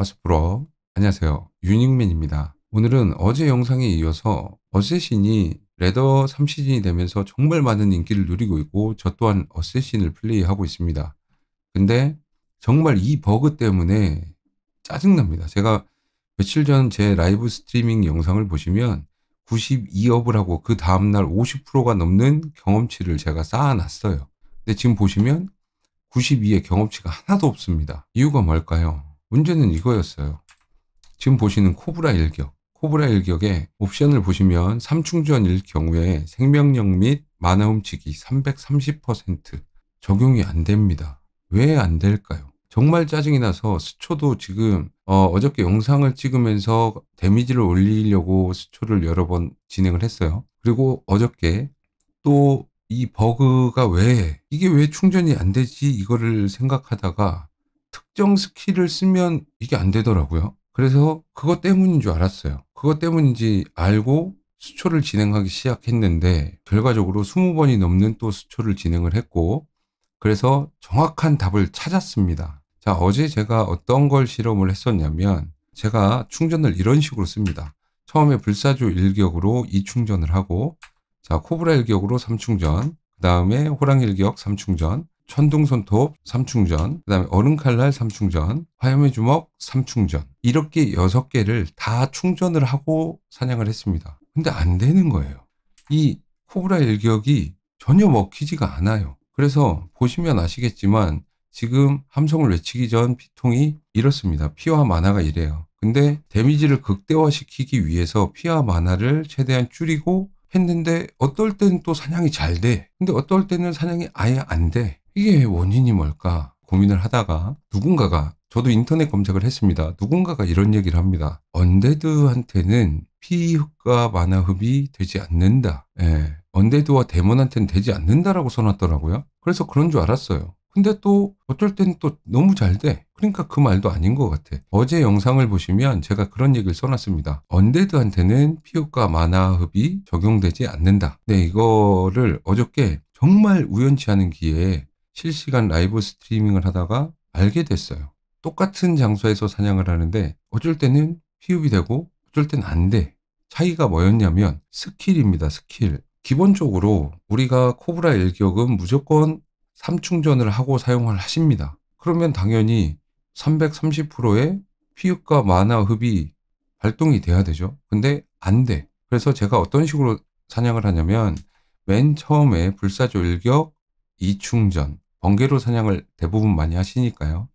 와스프로 안녕하세요 유닝맨입니다 오늘은 어제 영상에 이어서 어쌔신이 레더 3시즌이 되면서 정말 많은 인기를 누리고 있고 저 또한 어쌔신을 플레이하고 있습니다 근데 정말 이 버그 때문에 짜증납니다 제가 며칠 전 제 라이브 스트리밍 영상을 보시면 92업을 하고 그 다음날 50%가 넘는 경험치를 제가 쌓아놨어요 근데 지금 보시면 92의 경험치가 하나도 없습니다 이유가 뭘까요 문제는 이거였어요. 지금 보시는 코브라 일격. 코브라 일격의 옵션을 보시면 3충전일 경우에 생명력 및 만화 훔치이330% 적용이 안 됩니다. 왜 안 될까요? 정말 짜증이 나서 스초도 지금 어, 어저께 영상을 찍으면서 데미지를 올리려고 스초를 여러 번 진행을 했어요. 그리고 어저께 또 이 버그가 왜 이게 왜 충전이 안 되지 이거를 생각하다가 특정 스킬을 쓰면 이게 안 되더라고요. 그래서 그것 때문인 줄 알았어요. 그것 때문인지 알고 수초를 진행하기 시작했는데 결과적으로 20번이 넘는 또 수초를 진행을 했고 그래서 정확한 답을 찾았습니다. 자, 어제 제가 어떤 걸 실험을 했었냐면 제가 충전을 이런 식으로 씁니다. 처음에 불사조 일격으로 2충전을 하고 자, 코브라 일격으로 3충전, 그 다음에 호랑 일격 3충전, 천둥손톱 삼충전, 그다음에 얼음칼날 삼충전, 화염의 주먹 삼충전 이렇게 6 개를 다 충전을 하고 사냥을 했습니다. 근데 안 되는 거예요. 이 코브라 일격이 전혀 먹히지가 않아요. 그래서 보시면 아시겠지만 지금 함성을 외치기 전 피통이 이렇습니다. 피와 만화가 이래요. 근데 데미지를 극대화시키기 위해서 피와 만화를 최대한 줄이고 했는데 어떨 때는 또 사냥이 잘 돼. 근데 어떨 때는 사냥이 아예 안 돼. 이게 원인이 뭘까 고민을 하다가 누군가가 저도 인터넷 검색을 했습니다. 누군가가 이런 얘기를 합니다. 언데드한테는 피흡과 만화흡이 되지 않는다. 예. 언데드와 데몬한테는 되지 않는다라고 써놨더라고요. 그래서 그런 줄 알았어요. 근데 또 어쩔 때는 또 너무 잘 돼. 그러니까 그 말도 아닌 것 같아. 어제 영상을 보시면 제가 그런 얘기를 써놨습니다. 언데드한테는 피흡과 만화흡이 적용되지 않는다. 네, 이거를 어저께 정말 우연치 않은 기회에 실시간 라이브 스트리밍을 하다가 알게 됐어요. 똑같은 장소에서 사냥을 하는데 어쩔 때는 피읍이 되고 어쩔 땐 안 돼. 차이가 뭐였냐면 스킬입니다. 스킬. 기본적으로 우리가 코브라 일격은 무조건 3충전을 하고 사용을 하십니다. 그러면 당연히 330%의 피읍과 만화 흡이 발동이 돼야 되죠. 근데 안 돼. 그래서 제가 어떤 식으로 사냥을 하냐면 맨 처음에 불사조 일격 이충전, 번개로 사냥을 대부분 많이 하시니까요.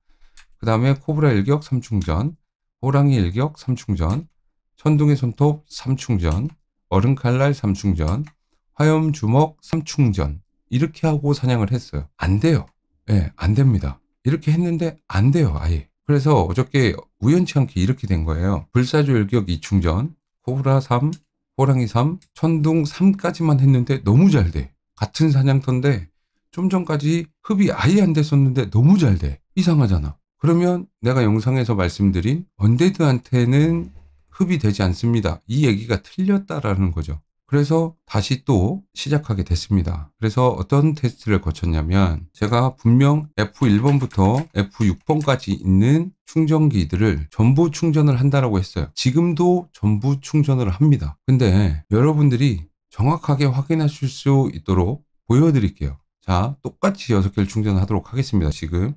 그 다음에 코브라 일격 3충전, 호랑이 일격 3충전, 천둥의 손톱 3충전, 얼음칼날 3충전, 화염주먹 3충전 이렇게 하고 사냥을 했어요. 안 돼요. 예, 네, 안 됩니다. 이렇게 했는데 안 돼요, 아예. 그래서 어저께 우연치 않게 이렇게 된 거예요. 불사조 일격 2충전, 코브라 3, 호랑이 3, 천둥 3까지만 했는데 너무 잘 돼. 같은 사냥터인데 좀 전까지 흡이 아예 안 됐었는데 너무 잘 돼. 이상하잖아. 그러면 내가 영상에서 말씀드린 언데드한테는 흡이 되지 않습니다. 이 얘기가 틀렸다라는 거죠. 그래서 다시 또 시작하게 됐습니다. 그래서 어떤 테스트를 거쳤냐면 제가 분명 F1번부터 F6번까지 있는 충전기들을 전부 충전을 한다라고 했어요. 지금도 전부 충전을 합니다. 근데 여러분들이 정확하게 확인하실 수 있도록 보여드릴게요. 자, 똑같이 6개를 충전하도록 하겠습니다. 지금.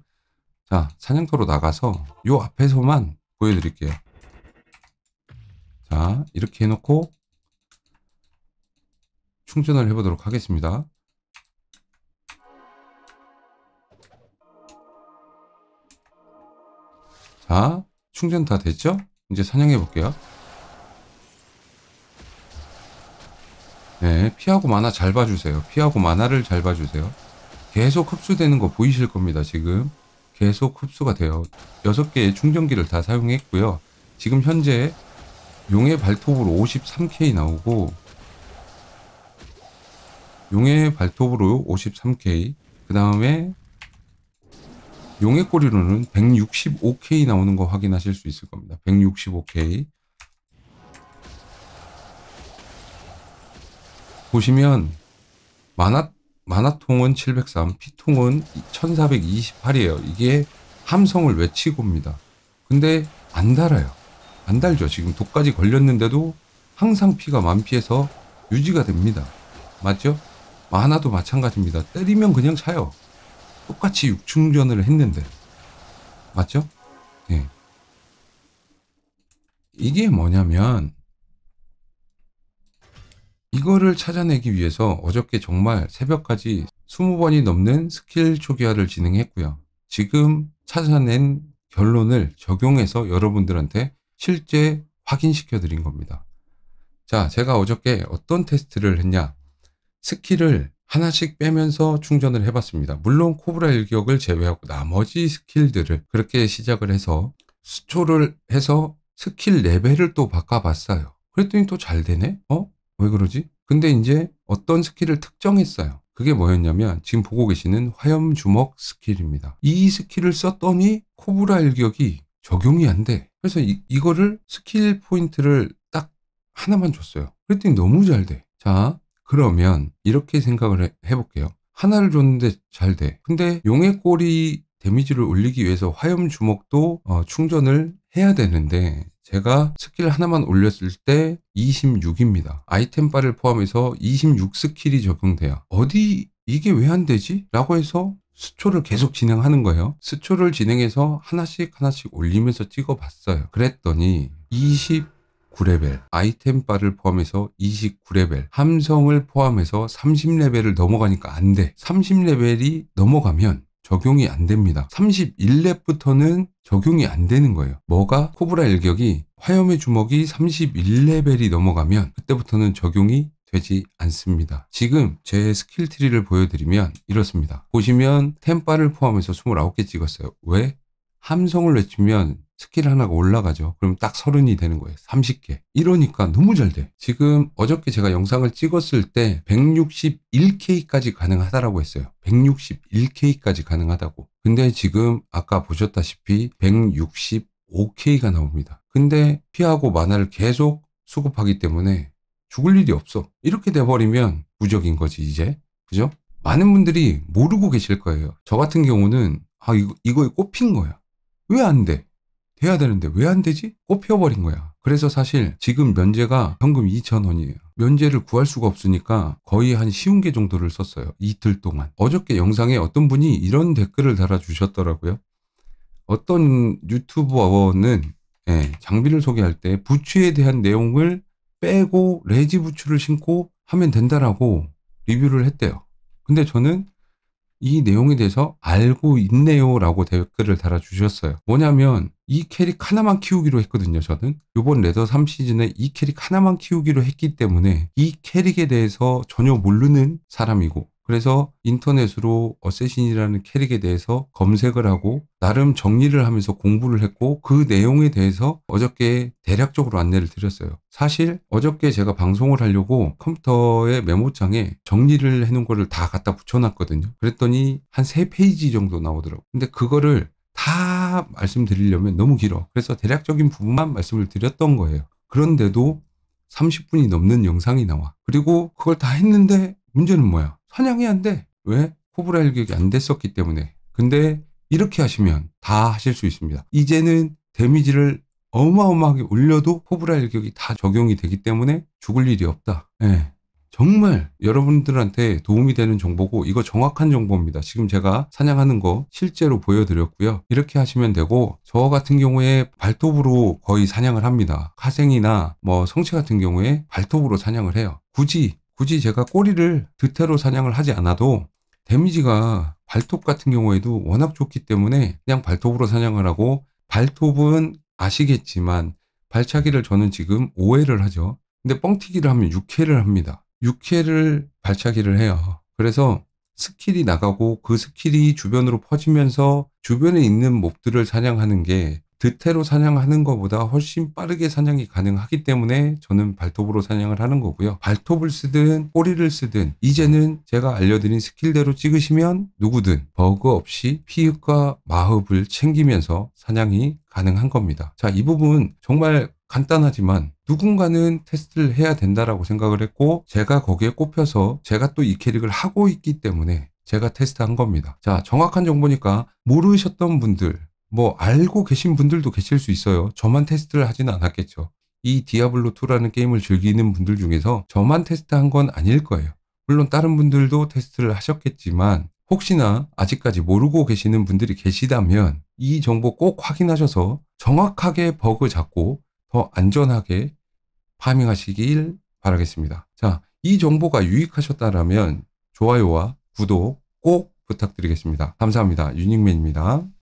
자, 사냥터로 나가서 요 앞에서만 보여드릴게요. 자, 이렇게 해놓고 충전을 해보도록 하겠습니다. 자, 충전 다 됐죠? 이제 사냥해 볼게요. 네, 피하고 만화 잘 봐주세요. 피하고 만화를 잘 봐주세요. 계속 흡수되는 거 보이실 겁니다. 지금 계속 흡수가 돼요. 6개의 충전기를 다 사용했고요. 지금 현재 용의 발톱으로 53K 나오고 용의 발톱으로 53K 그 다음에 용의 꼬리로는 165K 나오는 거 확인하실 수 있을 겁니다. 165K 보시면 만화 만화통은 703, 피통은 1428이에요. 이게 함성을 외치고입니다. 근데 안 달아요. 안 달죠. 지금 독까지 걸렸는데도 항상 피가 만피해서 유지가 됩니다. 맞죠? 만화도 마찬가지입니다. 때리면 그냥 차요. 똑같이 육충전을 했는데. 맞죠? 예. 이게 뭐냐면 이거를 찾아내기 위해서 어저께 정말 새벽까지 20번이 넘는 스킬 초기화를 진행했고요. 지금 찾아낸 결론을 적용해서 여러분들한테 실제 확인시켜 드린 겁니다. 자, 제가 어저께 어떤 테스트를 했냐. 스킬을 하나씩 빼면서 충전을 해봤습니다. 물론 코브라 일격을 제외하고 나머지 스킬들을 그렇게 시작을 해서 수초를 해서 스킬 레벨을 또 바꿔봤어요. 그랬더니 또 잘 되네? 어? 왜 그러지? 근데 이제 어떤 스킬을 특정했어요. 그게 뭐였냐면 지금 보고 계시는 화염 주먹 스킬입니다. 이 스킬을 썼더니 코브라 일격이 적용이 안 돼. 그래서 이, 이거를 스킬 포인트를 딱 하나만 줬어요. 그랬더니 너무 잘 돼. 자, 그러면 이렇게 생각을 해, 해볼게요. 하나를 줬는데 잘 돼. 근데 용의 꼬리 데미지를 올리기 위해서 화염 주먹도 어, 충전을 해야 되는데 제가 스킬 하나만 올렸을 때 26입니다. 아이템 바를 포함해서 26 스킬이 적용돼요. 어디 이게 왜 안 되지? 라고 해서 수초를 계속 진행하는 거예요. 수초를 진행해서 하나씩 하나씩 올리면서 찍어봤어요. 그랬더니 20 9레벨, 아이템 바를 포함해서 29레벨, 함성을 포함해서 30레벨을 넘어가니까 안 돼. 30레벨이 넘어가면 적용이 안 됩니다. 31렙부터는 적용이 안 되는 거예요. 뭐가? 코브라 일격이 화염의 주먹이 31레벨이 넘어가면 그때부터는 적용이 되지 않습니다. 지금 제 스킬 트리를 보여드리면 이렇습니다. 보시면 템바를 포함해서 29개 찍었어요. 왜? 함성을 외치면 스킬 하나가 올라가죠. 그럼 딱 서른이 되는 거예요. 30개. 이러니까 너무 잘 돼. 지금 어저께 제가 영상을 찍었을 때 161K까지 가능하다라고 했어요. 161K까지 가능하다고. 근데 지금 아까 보셨다시피 165K가 나옵니다. 근데 피하고 만화를 계속 수급하기 때문에 죽을 일이 없어. 이렇게 돼버리면 부적인 거지, 이제. 그죠? 많은 분들이 모르고 계실 거예요. 저 같은 경우는, 아, 이거, 이거 꼽힌 거야. 왜 안 돼? 돼야 되는데 왜 안 되지? 꼽혀버린 거야. 그래서 사실 지금 면제가 현금 2,000원이에요. 면제를 구할 수가 없으니까 거의 한 쉬운 개 정도를 썼어요. 이틀 동안. 어저께 영상에 어떤 분이 이런 댓글을 달아주셨더라고요. 어떤 유튜버는 예, 장비를 소개할 때 부츠에 대한 내용을 빼고 레지 부츠를 신고 하면 된다라고 리뷰를 했대요. 근데 저는 이 내용에 대해서 알고 있네요 라고 댓글을 달아주셨어요. 뭐냐면 이 캐릭 하나만 키우기로 했거든요 저는 이번 레더 3시즌에 이 캐릭 하나만 키우기로 했기 때문에 이 캐릭에 대해서 전혀 모르는 사람이고 그래서 인터넷으로 어쌔신이라는 캐릭에 대해서 검색을 하고 나름 정리를 하면서 공부를 했고 그 내용에 대해서 어저께 대략적으로 안내를 드렸어요. 사실 어저께 제가 방송을 하려고 컴퓨터의 메모장에 정리를 해놓은 거를 다 갖다 붙여놨거든요. 그랬더니 한 3페이지 정도 나오더라고요. 근데 그거를 다 말씀드리려면 너무 길어. 그래서 대략적인 부분만 말씀을 드렸던 거예요. 그런데도 30분이 넘는 영상이 나와. 그리고 그걸 다 했는데 문제는 뭐야? 사냥해야 한대. 왜? 코브라 일격이 안 됐었기 때문에. 근데 이렇게 하시면 다 하실 수 있습니다. 이제는 데미지를 어마어마하게 올려도 코브라 일격이 다 적용이 되기 때문에 죽을 일이 없다. 네. 정말 여러분들한테 도움이 되는 정보고 이거 정확한 정보입니다. 지금 제가 사냥하는 거 실제로 보여드렸고요. 이렇게 하시면 되고 저 같은 경우에 발톱으로 거의 사냥을 합니다. 카생이나 뭐 성체 같은 경우에 발톱으로 사냥을 해요. 굳이 굳이 제가 꼬리를 드태로 사냥을 하지 않아도 데미지가 발톱 같은 경우에도 워낙 좋기 때문에 그냥 발톱으로 사냥을 하고 발톱은 아시겠지만 발차기를 저는 지금 5회를 하죠. 근데 뻥튀기를 하면 6회를 합니다. 6회를 발차기를 해요. 그래서 스킬이 나가고 그 스킬이 주변으로 퍼지면서 주변에 있는 몹들을 사냥하는 게 드태로 사냥하는 것보다 훨씬 빠르게 사냥이 가능하기 때문에 저는 발톱으로 사냥을 하는 거고요. 발톱을 쓰든 꼬리를 쓰든 이제는 제가 알려드린 스킬대로 찍으시면 누구든 버그 없이 피흡과 마흡을 챙기면서 사냥이 가능한 겁니다. 자, 이 부분 정말 간단하지만 누군가는 테스트를 해야 된다라고 생각을 했고 제가 거기에 꼽혀서 제가 또 이 캐릭을 하고 있기 때문에 제가 테스트한 겁니다. 자, 정확한 정보니까 모르셨던 분들 뭐 알고 계신 분들도 계실 수 있어요. 저만 테스트를 하진 않았겠죠. 이 디아블로2라는 게임을 즐기는 분들 중에서 저만 테스트한 건 아닐 거예요. 물론 다른 분들도 테스트를 하셨겠지만 혹시나 아직까지 모르고 계시는 분들이 계시다면 이 정보 꼭 확인하셔서 정확하게 버그 잡고 더 안전하게 파밍하시길 바라겠습니다. 자, 이 정보가 유익하셨다면 좋아요와 구독 꼭 부탁드리겠습니다. 감사합니다. 유닉맨입니다.